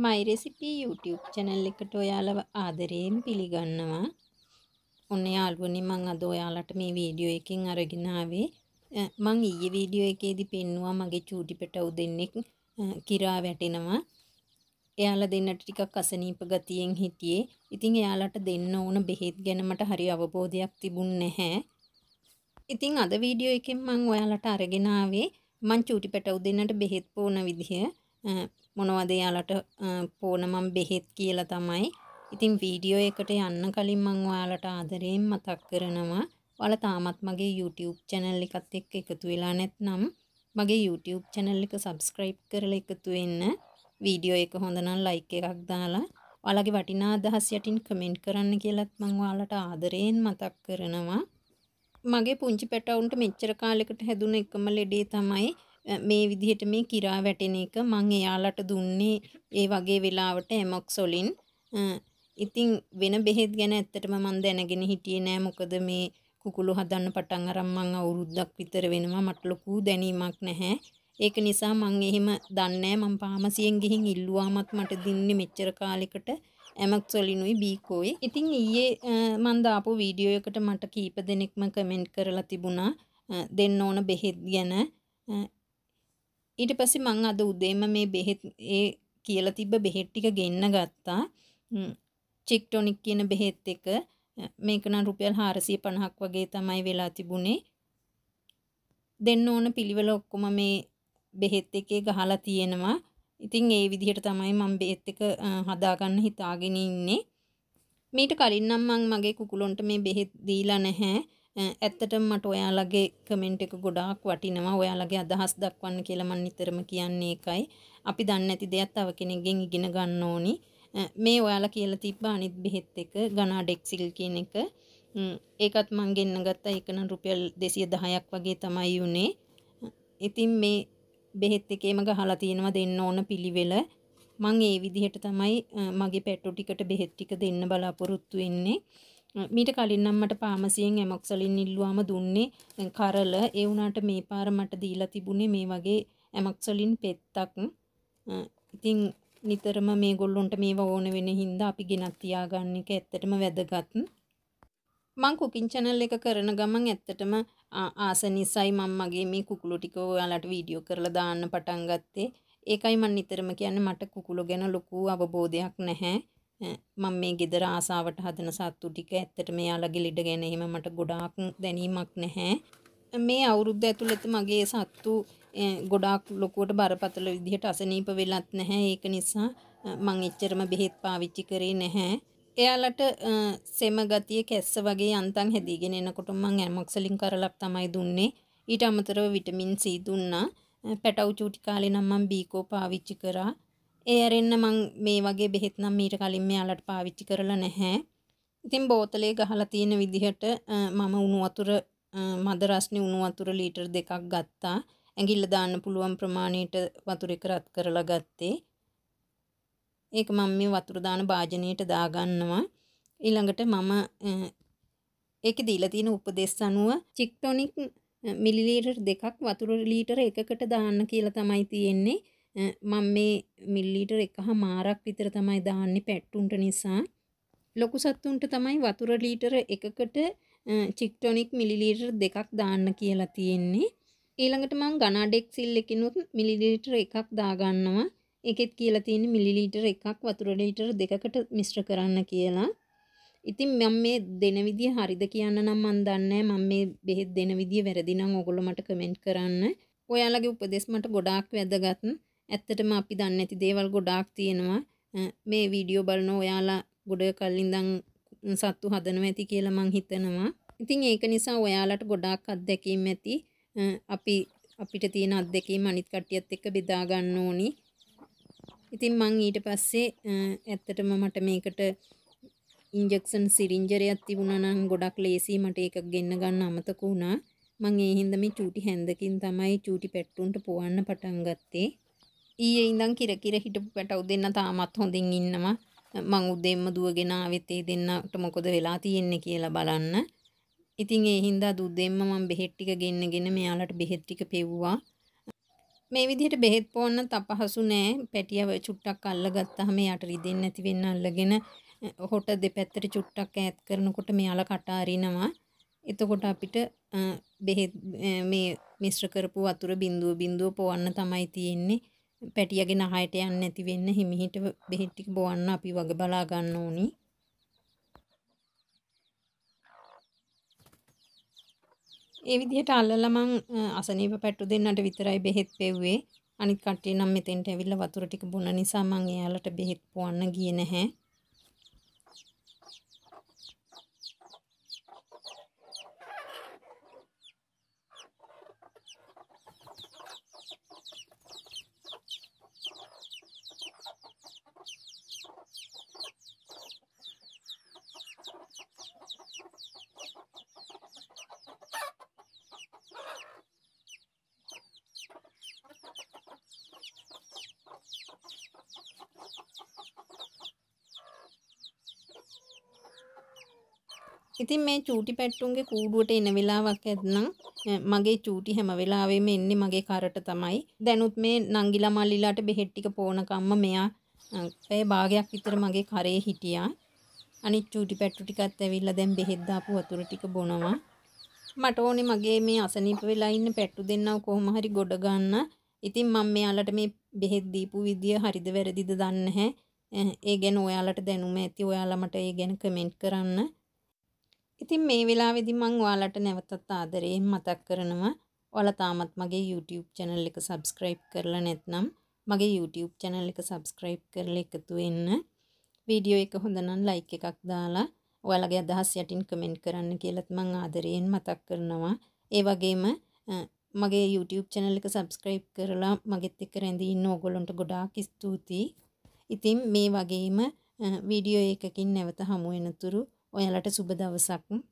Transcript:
මයි රෙසිපී YouTube channel එකට ඔයාලව ආදරයෙන් පිළිගන්නවා. ඔන්න යාළුවනි මම අද ඔයාලට මේ වීඩියෝ එකෙන් අරගෙන ආවේ මම ඊයේ වීඩියෝ එකේදී පෙන්නුවා මගේ චූටි පැටවු දෙන්නෙක් කිරා වැටෙනවා. එයාලා දෙන්නට ටිකක් අසනීප ගතියෙන් හිටියේ. ඉතින් එයාලට දෙන්න ඕන බෙහෙත් ගැන මට හරි අවබෝධයක් තිබුණ නැහැ. ඉතින් අද වීඩියෝ එකෙන් මම ඔයාලට අරගෙන ආවේ මං චූටි පැටවු දෙන්නට බෙහෙත් පෝන විදිහ මොනවද යාලට පෝන මම බෙහෙත් කියලා තමයි. ඉතින් වීඩියෝ එකට යන්න කලින් මම ඔයාලට ආදරයෙන් මතක් කරනවා ඔයාලා තාමත් මගේ YouTube channel එකත් එක්ක එකතු වෙලා නැත්නම් මගේ YouTube channel එක subscribe කරලා එකතු වෙන්න. වීඩියෝ එක හොඳ නම් like එකක් දාලා ඔයාලගේ වටිනා අදහස් යටින් comment කරන්න කියලත් මම ඔයාලට ආදරයෙන් මතක් කරනවා. මගේ පුංචි පැටවුන්ට මෙච්චර කාලයකට හැදුන එකම ලෙඩේ තමයි මේ විදිහට මේ කිරා වැටෙන එක මං එයාලට දුන්නේ ඒ වගේ වෙලාවට එමොක්සොලින් ඉතින් වෙන බෙහෙත් ගැන ඇත්තටම මං දැනගෙන හිටියේ නෑ මොකද මේ කුකුළු හදන්න පටන් අරන් මං අවුරුද්දක් විතර වෙනවා මට ලොකු දැනීමක් නැහැ. ඒක නිසා මං එහෙම දන්නේ මං පාමසියෙන් ගිහින් ඉල්ලුවාමත් මට දෙන්නේ මෙච්චර කාලෙකට ඇමක්සොලිනුයි බීකෝයි. ඉතින් ඊයේ මං දාපු වීඩියෝ එකට මට කීප දෙනෙක්ම කමෙන්ට් කරලා තිබුණා දෙන්න ඕන බෙහෙත් ගැන. ඊට පස්සේ මං අද උදේම මේ බෙහෙත් ඒ කියලා තිබ්බ බෙහෙත් ටික ගෙන්න ගත්තා. චික් ටොනික් කියන බෙහෙත් එක මේක නම් රුපියල් 450ක් වගේ තමයි වෙලා තිබුණේ. දෙන්න ඕන පිළිවෙල ඔක්කොම මේ බෙහෙත් එකේ ගහලා තියෙනවා. ඉතින් ඒ විදිහට තමයි මම බෙහෙත් එක හදාගන්න හිතාගෙන ඉන්නේ. මීට කලින් නම් මම මගේ කුකුලොන්ට මේ බෙහෙත් දීලා නැහැ. ඇත්තටම මට ඔයාලගේ කමෙන්ට් එක ගොඩාක් වටිනවා. ඔයාලගේ අදහස් දක්වන්න කියලා මම නිතරම කියන්නේ ඒකයි. අපි දන්නේ නැති දෙයක් තව කෙනෙක්ගෙන් ඉගෙන ගන්න ඕනි. මේ ඔයාලා කියලා තිබ්බ අනිත් බෙහෙත් එක ගනාඩෙක්සිල් කියන එක ඒකත් මං ගෙන්න ගත්තා. ඒක නම් රුපියල් 210ක් වගේ තමයි උනේ. ඉතින් මේ බෙහෙත් එකේම ගහලා තියෙනවා දෙන්න ඕන පිළිවෙල. මං ඒ විදිහට තමයි මගේ පැට්ටු ටිකට බෙහෙත් ටික දෙන්න බලාපොරොත්තු වෙන්නේ. මීට කලින් නම් මට පාමසියෙන් ඇමොක්සලින් ඉල්ලුවාම දුන්නේ කරල ඒ වුණාට මේ පාර මට දීලා තිබුණේ මේ වගේ ඇමොක්සලින් පෙත්තක් ඉතින් නිතරම මේගොල්ලොන්ට මේවා ඕන වෙන හින්දා අපි ගෙනත් තියාගන්න එක ඇත්තටම වැදගත් මං කුකින් channel එක කරන ගමන් ඇත්තටම ආස නිසායි මම මගේ මේ කුකුළු ටික ඔයාලට වීඩියෝ කරලා දාන්න පටන් ගත්තේ ඒකයි මම නිතරම කියන්නේ මට කුකුළු ගැන ලොකු අවබෝධයක් නැහැ මම මේ ගෙදර ආසාවට හදන සත්තු ටික ඇත්තට මෙයාලගේ ලිඩ ගැන එහෙම මට ගොඩාක් දැනීමක් නැහැ මේ අවුරුද්ද ඇතුළත මගේ සත්තු ගොඩාක් ලොකුවට බරපතල විදිහට අසනීප වෙලත් නැහැ ඒක නිසා මං එච්චරම බෙහෙත් පාවිච්චි කරේ නැහැ එයාලට සෙම ගතිය කැස්ස වගේ යන්තම් හැදීගෙන එනකොට මං ඇමොක්සලින් කරලක් තමයි දුන්නේ ඊට අමතරව විටමින් C දුන්නා පැටව් චූටි කාලේ නම් මම බීකෝ පාවිච්චි කරා ඒ ඇරෙන්න මං මේ වගේ බෙහෙත් නම් මීට කලින් මෙයාලට පාවිච්චි කරලා නැහැ. ඉතින් බෝතලේ ගහලා තියෙන විදිහට මම උණු වතුර මද රස්නේ උණු වතුර ලීටර් දෙකක් ගත්තා. ඇඟිල්ල දාන්න පුළුවන් ප්‍රමාණයට වතුර එක රත් කරලා ගත්තේ. ඒක මම මේ වතුර දාන භාජනයට දාගන්නවා. ඊළඟට මම ඒකේ දීලා තියෙන උපදෙස් අනුව චික්ටොනික් මිලිලීටර් දෙකක් වතුර ලීටර එකකට දාන්න කියලා තමයි තියෙන්නේ. මම මේ මිල්ලීටර් එකහ මාරක් විතර තමයි දාන්නේ පැට්ටුන්ට නිසා ලොකු සත්තුන්ට තමයි වතුර ලීටර එකකට චික්ටොනික් මිලිලීටර් දෙකක් දාන්න කියලා තියෙන්නේ ඊළඟට මම ගනාඩෙක් සිල් එකකිනුත් මිලිලීටර් එකක් දාගන්නවා එකෙත් කියලා තියෙන්නේ මිලිලීටර් එකක් වතුර ලීටර් දෙකකට මිශ්‍ර කරන්න කියලා ඉතින් මම මේ දෙන විදිය හරිද කියන්න නම් මන් දන්නේ මම මේ බෙහෙත් දෙන විදිය වැරදි නම් ඔයගොල්ලෝ මට කමෙන්ට් කරන්න ඔයාලගේ උපදෙස් මට ගොඩාක් වැදගත්. ඇත්තටම අපි දන්නේ නැති දේවල් ගොඩාක් තියෙනවා. මේ වීඩියෝ බලන ඔයාලා ගොඩ කලින්දන් සත්තු හදනවා ඇති කියලා මං හිතනවා. ඉතින් ඒක නිසා ඔයාලට ගොඩාක් අත්දැකීම් ඇති. අපි අපිට තියෙන අත්දැකීම් අනිත් කට්ටියත් එක්ක බෙදා ගන්න ඕනි. ඉතින් මං ඊට පස්සේ ඇත්තටම මට මේකට ඉන්ජෙක්ෂන් සිරින්ජරයක් තිබුණා නම් ගොඩක් ලේසියි මට ඒක ගෙන්න ගන්න අමතක වුණා. මං ඒ හින්දා මේ චූටි හැන්දකින් තමයි චූටි පැට්ටුන්ට පොවන්න පටන් ගත්තේ. ඊයේ ඉඳන් කිර කිර හිටපු පැටව් දෙන්න තාමත් හොඳින් ඉන්නවා මං උදේම දුවගෙන ආවෙත් ඒ දෙන්නට මොකද වෙලා තියෙන්නේ කියලා බලන්න ඉතින් ඒ හින්දා දුදෙම්ම මම බෙහෙත් ටික ගෙන්නගෙන මෙයාලට බෙහෙත් ටික පෙව්වා මේ විදිහට බෙහෙත් පොන්න තපහසු නෑ පැටියව චුට්ටක් අල්ලගත්තාම යට රිදෙන්නේ නැති වෙන්න අල්ලගෙන හොට දෙපැත්තට චුට්ටක් ඈත් කරනකොට මෙයාලා කට අරිනවා එතකොට අපිට බෙහෙත් මේ මිශ්‍ර කරපු වතුර බිඳුව බිඳුව පොවන්න තමයි තියෙන්නේ පැටියගේ නහයට යන්නේ නැති වෙන්න හිමිහිට බෙහෙත් ටික බොවන්න අපි වග බලා ගන්න ඕනි. ඒ විදිහට අල්ලලා මං අසනීප පැට්ටු දෙන්නට විතරයි බෙහෙත් පෙව්වේ. අනිත් කට්ටිය නම් මෙතෙන්ට ඇවිල්ලා වතුර ටික බොන නිසා මං එයාලට බෙහෙත් පොවන්න ගියේ නැහැ. ඉතින් මේ චූටි පැට්ටුන්ගේ කූඩුවට එන වෙලාවක් ඇත්නම් මගේ චූටි හැම වෙලාවෙම එන්නේ මගේ කරට තමයි. දැනුත් මේ නංගිලා මල්ලිලාට බෙහෙත් ටික පෝනකම්ම මෙයා පැය භාගයක් විතර මගේ කරේ හිටියා. අනිත් චූටි පැට්ටු ටිකත් ඇවිල්ලා දැන් බෙහෙත් දාපු වතුර ටික බොනවා. මට ඕනේ මගේ මේ අසනීප වෙලා ඉන්න පැට්ටු දෙන්නව කොහොම හරි ගොඩ ගන්න. ඉතින් මම මෙයාලට මේ බෙහෙත් දීපු විදිය හරිද වැරදිද දන්නේ නැහැ. ඒ ගැන ඔයාලට දැනුම ඇති ඔයාලා මට ඒ ගැන කමෙන්ට් කරන්න. ඉතින් මේ වෙලාවේදී මම ඔයාලට නැවතත් ආදරයෙන් මතක් කරනවා ඔයාලා තාමත් මගේ YouTube channel එක subscribe කරලා නැත්නම් මගේ YouTube channel එක subscribe කරලා එකතු වෙන්න. වීඩියෝ එක හොඳ නම් like එකක් දාලා ඔයාලගේ අදහස් යටින් comment කරන්න කියලාත් මම ආදරයෙන් මතක් කරනවා. ඒ වගේම මගේ YouTube channel එක subscribe කරලා මගෙත් එක්ක රැඳී ඉන්න ඕගොල්ලන්ට ගොඩාක් ස්තුතියි. ඉතින් මේ වගේම වීඩියෝ එකකින් නැවත හමු වෙනතුරු ඔයාලට සුබ දවසක්